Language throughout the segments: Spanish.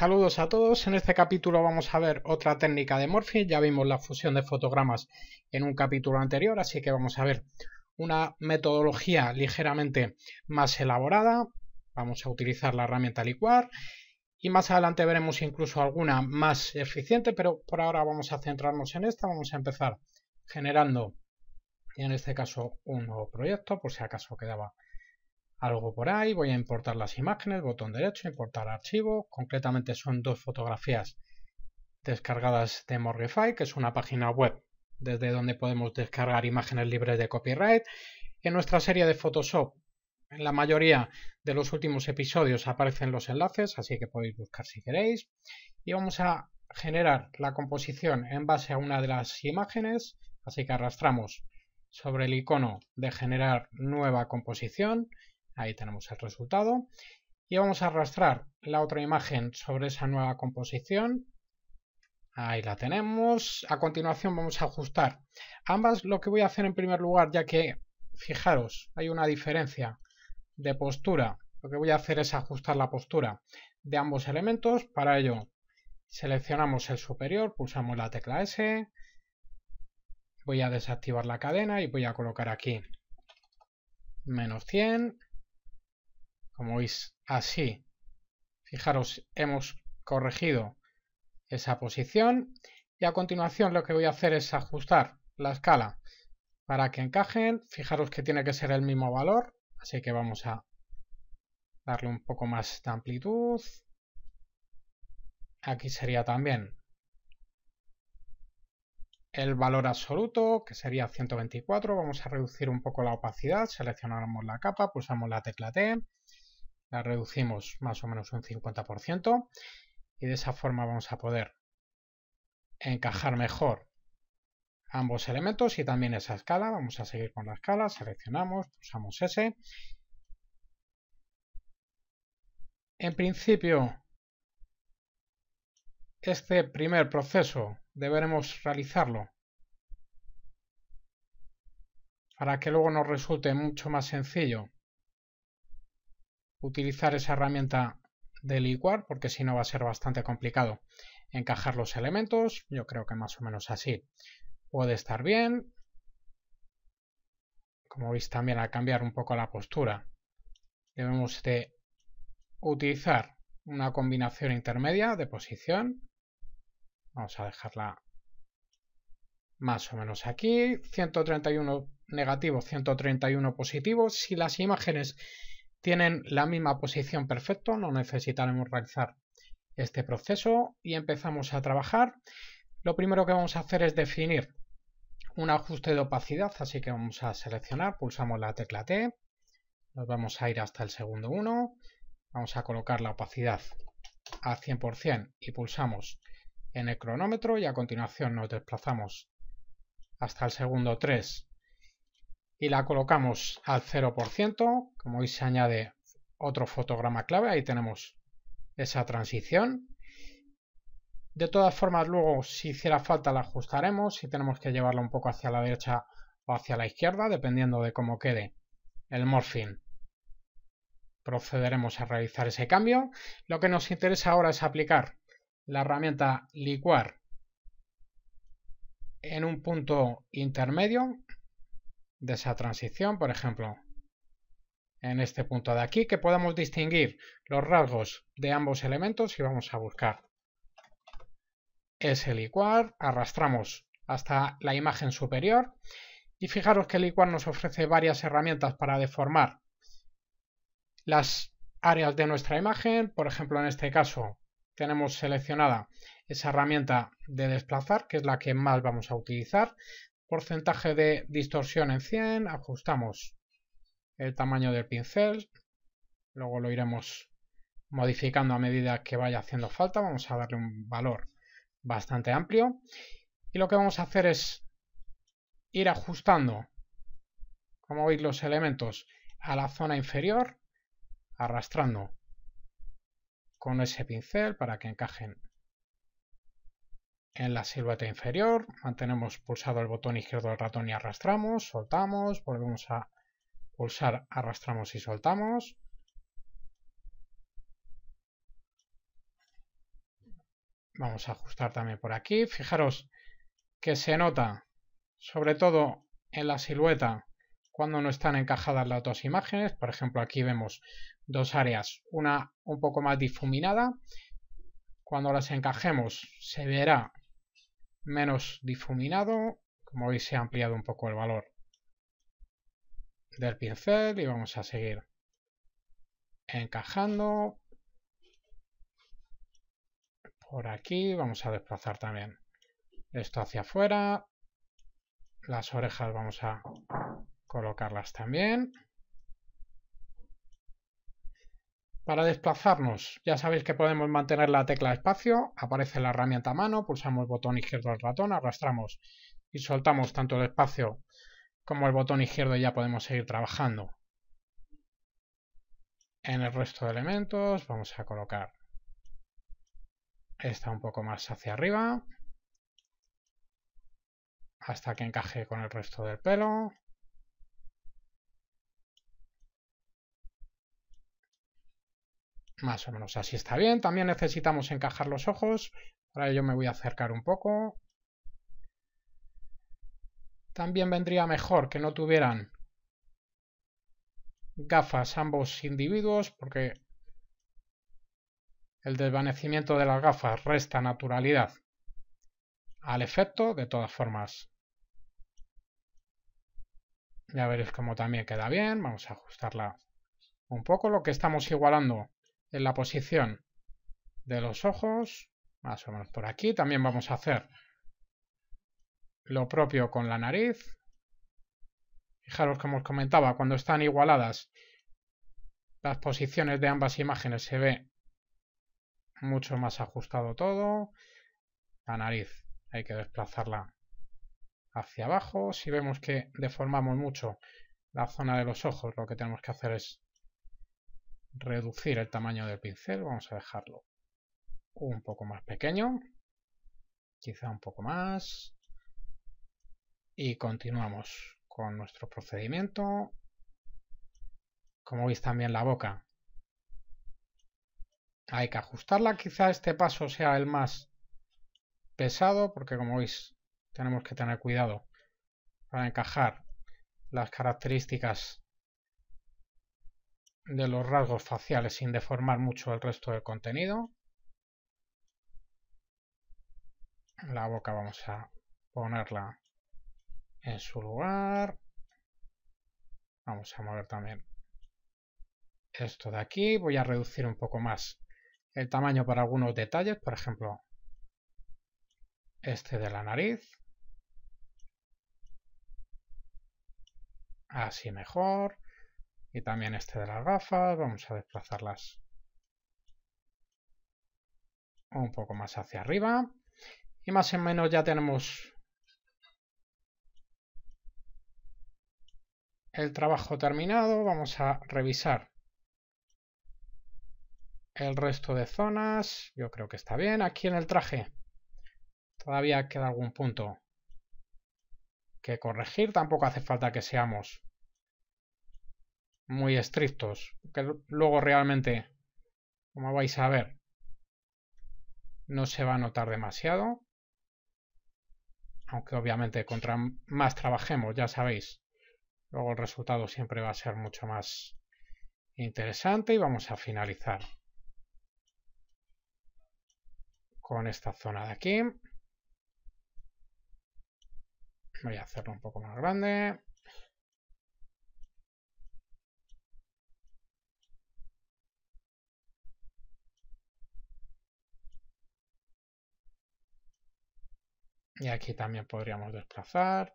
Saludos a todos, en este capítulo vamos a ver otra técnica de Morphy, ya vimos la fusión de fotogramas en un capítulo anterior, así que vamos a ver una metodología ligeramente más elaborada, vamos a utilizar la herramienta licuar y más adelante veremos incluso alguna más eficiente, pero por ahora vamos a centrarnos en esta, vamos a empezar generando en este caso un nuevo proyecto, por si acaso quedaba algo por ahí, voy a importar las imágenes, botón derecho, importar archivo, concretamente son dos fotografías descargadas de Morgify, que es una página web desde donde podemos descargar imágenes libres de copyright. En nuestra serie de Photoshop, en la mayoría de los últimos episodios aparecen los enlaces, así que podéis buscar si queréis. Y vamos a generar la composición en base a una de las imágenes, así que arrastramos sobre el icono de generar nueva composición Ahí tenemos el resultado. Y vamos a arrastrar la otra imagen sobre esa nueva composición. Ahí la tenemos. A continuación vamos a ajustar ambas. Lo que voy a hacer en primer lugar, ya que, fijaros, hay una diferencia de postura. Lo que voy a hacer es ajustar la postura de ambos elementos. Para ello seleccionamos el superior, pulsamos la tecla S. Voy a desactivar la cadena y voy a colocar aquí menos 100 como veis así. Fijaros, hemos corregido esa posición y a continuación lo que voy a hacer es ajustar la escala para que encajen. Fijaros que tiene que ser el mismo valor, así que vamos a darle un poco más de amplitud. Aquí sería también el valor absoluto, que sería 124. Vamos a reducir un poco la opacidad, seleccionamos la capa, pulsamos la tecla T la reducimos más o menos un 50% y de esa forma vamos a poder encajar mejor ambos elementos y también esa escala. Vamos a seguir con la escala, seleccionamos, pulsamos S. En principio, este primer proceso deberemos realizarlo para que luego nos resulte mucho más sencillo utilizar esa herramienta de licuar porque si no va a ser bastante complicado encajar los elementos. Yo creo que más o menos así puede estar bien. Como veis también al cambiar un poco la postura debemos de utilizar una combinación intermedia de posición. Vamos a dejarla más o menos aquí. 131 negativo, 131 positivo. Si las imágenes tienen la misma posición perfecto, no necesitaremos realizar este proceso y empezamos a trabajar. Lo primero que vamos a hacer es definir un ajuste de opacidad, así que vamos a seleccionar, pulsamos la tecla T, nos vamos a ir hasta el segundo 1, vamos a colocar la opacidad a 100% y pulsamos en el cronómetro y a continuación nos desplazamos hasta el segundo 3 y la colocamos al 0%. Como veis se añade otro fotograma clave, ahí tenemos esa transición. De todas formas luego si hiciera falta la ajustaremos, si tenemos que llevarla un poco hacia la derecha o hacia la izquierda, dependiendo de cómo quede el morphing. Procederemos a realizar ese cambio. Lo que nos interesa ahora es aplicar la herramienta licuar en un punto intermedio de esa transición, por ejemplo, en este punto de aquí, que podamos distinguir los rasgos de ambos elementos y vamos a buscar ese licuar, arrastramos hasta la imagen superior y fijaros que el licuar nos ofrece varias herramientas para deformar las áreas de nuestra imagen, por ejemplo en este caso tenemos seleccionada esa herramienta de desplazar, que es la que más vamos a utilizar porcentaje de distorsión en 100, ajustamos el tamaño del pincel, luego lo iremos modificando a medida que vaya haciendo falta, vamos a darle un valor bastante amplio y lo que vamos a hacer es ir ajustando, como veis, los elementos a la zona inferior, arrastrando con ese pincel para que encajen en la silueta inferior mantenemos pulsado el botón izquierdo del ratón y arrastramos, soltamos, volvemos a pulsar, arrastramos y soltamos. Vamos a ajustar también por aquí. Fijaros que se nota, sobre todo en la silueta, cuando no están encajadas las dos imágenes. Por ejemplo, aquí vemos dos áreas, una un poco más difuminada. Cuando las encajemos se verá menos difuminado. Como veis se ha ampliado un poco el valor del pincel y vamos a seguir encajando por aquí vamos a desplazar también esto hacia afuera las orejas vamos a colocarlas también Para desplazarnos, ya sabéis que podemos mantener la tecla espacio, aparece la herramienta mano, pulsamos el botón izquierdo del ratón, arrastramos y soltamos tanto el espacio como el botón izquierdo y ya podemos seguir trabajando. En el resto de elementos vamos a colocar esta un poco más hacia arriba, hasta que encaje con el resto del pelo. Más o menos así está bien. También necesitamos encajar los ojos. Ahora yo me voy a acercar un poco. También vendría mejor que no tuvieran gafas ambos individuos porque el desvanecimiento de las gafas resta naturalidad al efecto de todas formas. Ya veréis cómo también queda bien. Vamos a ajustarla un poco. Lo que estamos igualando en la posición de los ojos, más o menos por aquí. También vamos a hacer lo propio con la nariz. Fijaros como os comentaba, cuando están igualadas las posiciones de ambas imágenes se ve mucho más ajustado todo. La nariz hay que desplazarla hacia abajo. Si vemos que deformamos mucho la zona de los ojos, lo que tenemos que hacer es reducir el tamaño del pincel, vamos a dejarlo un poco más pequeño, quizá un poco más, y continuamos con nuestro procedimiento. Como veis también la boca hay que ajustarla, quizá este paso sea el más pesado, porque como veis tenemos que tener cuidado para encajar las características de los rasgos faciales sin deformar mucho el resto del contenido. La boca vamos a ponerla en su lugar. Vamos a mover también esto de aquí. Voy a reducir un poco más el tamaño para algunos detalles, por ejemplo, este de la nariz. Así mejor. Y también este de las gafas, vamos a desplazarlas un poco más hacia arriba. Y más o menos ya tenemos el trabajo terminado. Vamos a revisar el resto de zonas. Yo creo que está bien. Aquí en el traje todavía queda algún punto que corregir. Tampoco hace falta que seamos muy estrictos, que luego realmente, como vais a ver, no se va a notar demasiado. Aunque obviamente contra más trabajemos, ya sabéis, luego el resultado siempre va a ser mucho más interesante y vamos a finalizar con esta zona de aquí. Voy a hacerlo un poco más grande. Y aquí también podríamos desplazar.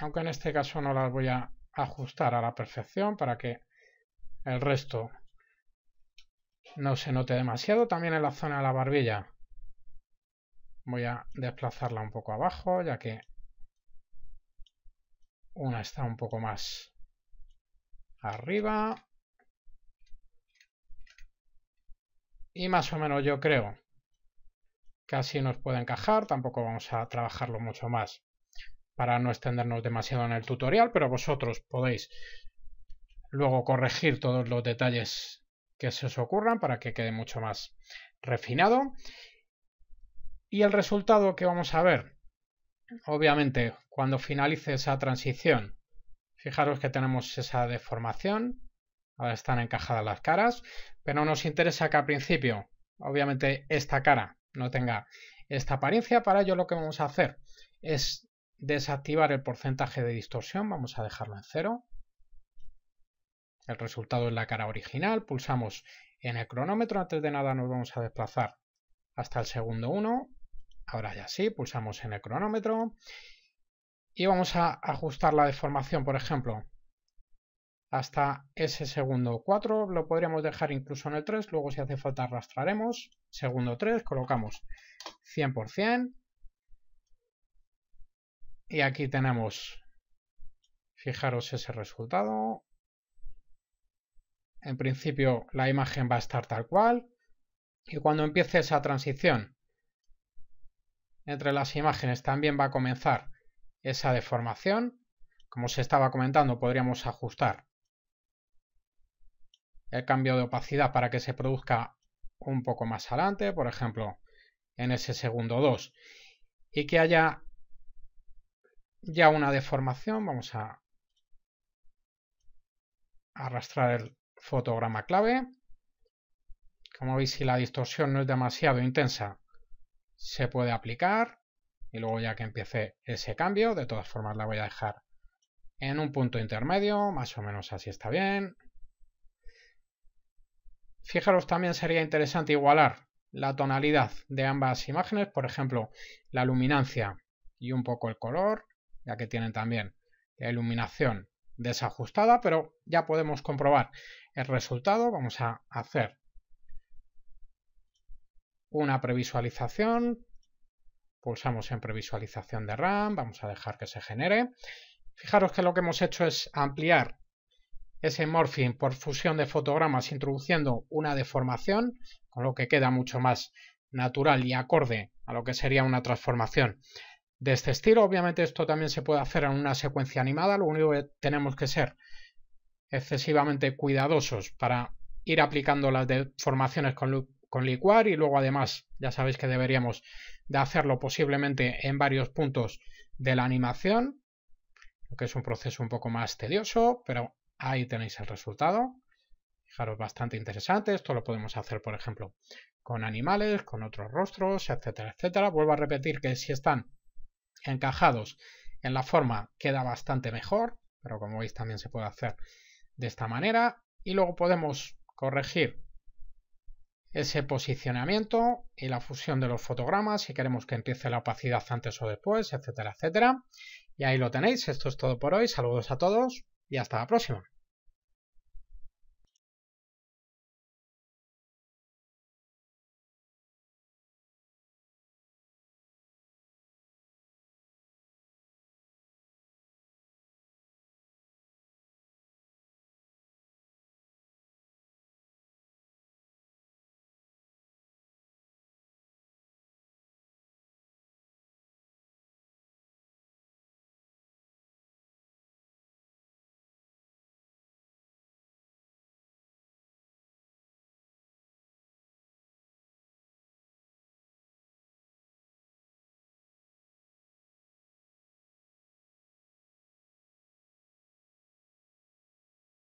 Aunque en este caso no las voy a ajustar a la perfección para que el resto no se note demasiado. También en la zona de la barbilla voy a desplazarla un poco abajo, ya que una está un poco más arriba. Y más o menos yo creo que así nos puede encajar. Tampoco vamos a trabajarlo mucho más para no extendernos demasiado en el tutorial, pero vosotros podéis luego corregir todos los detalles que se os ocurran para que quede mucho más refinado. Y el resultado que vamos a ver, obviamente, cuando finalice esa transición Fijaros que tenemos esa deformación. Ahora están encajadas las caras. Pero nos interesa que al principio, obviamente, esta cara no tenga esta apariencia. Para ello lo que vamos a hacer es desactivar el porcentaje de distorsión. Vamos a dejarlo en cero. El resultado es la cara original. Pulsamos en el cronómetro. Antes de nada nos vamos a desplazar hasta el segundo 1. Ahora ya sí, pulsamos en el cronómetro y vamos a ajustar la deformación, por ejemplo, hasta ese segundo 4, lo podríamos dejar incluso en el 3, luego si hace falta arrastraremos, segundo 3, colocamos 100%, y aquí tenemos, fijaros ese resultado, en principio la imagen va a estar tal cual, y cuando empiece esa transición entre las imágenes también va a comenzar esa deformación, como se estaba comentando, podríamos ajustar el cambio de opacidad para que se produzca un poco más adelante, por ejemplo, en ese segundo 2, y que haya ya una deformación, vamos a arrastrar el fotograma clave. Como veis, si la distorsión no es demasiado intensa, se puede aplicar y luego ya que empiece ese cambio, de todas formas la voy a dejar en un punto intermedio, más o menos así está bien. Fijaros, también sería interesante igualar la tonalidad de ambas imágenes, por ejemplo, la luminancia y un poco el color, ya que tienen también la iluminación desajustada, pero ya podemos comprobar el resultado. Vamos a hacer una previsualización Pulsamos en previsualización de RAM, vamos a dejar que se genere. Fijaros que lo que hemos hecho es ampliar ese morphing por fusión de fotogramas introduciendo una deformación, con lo que queda mucho más natural y acorde a lo que sería una transformación de este estilo. Obviamente esto también se puede hacer en una secuencia animada, lo único que tenemos que ser excesivamente cuidadosos para ir aplicando las deformaciones con, con licuar y luego además ya sabéis que deberíamos de hacerlo posiblemente en varios puntos de la animación, lo que es un proceso un poco más tedioso, pero ahí tenéis el resultado. Fijaros, bastante interesante. Esto lo podemos hacer, por ejemplo, con animales, con otros rostros, etcétera, etcétera. Vuelvo a repetir que si están encajados en la forma queda bastante mejor, pero como veis también se puede hacer de esta manera. Y luego podemos corregir ese posicionamiento y la fusión de los fotogramas, si queremos que empiece la opacidad antes o después, etcétera, etcétera. Y ahí lo tenéis, esto es todo por hoy, saludos a todos y hasta la próxima.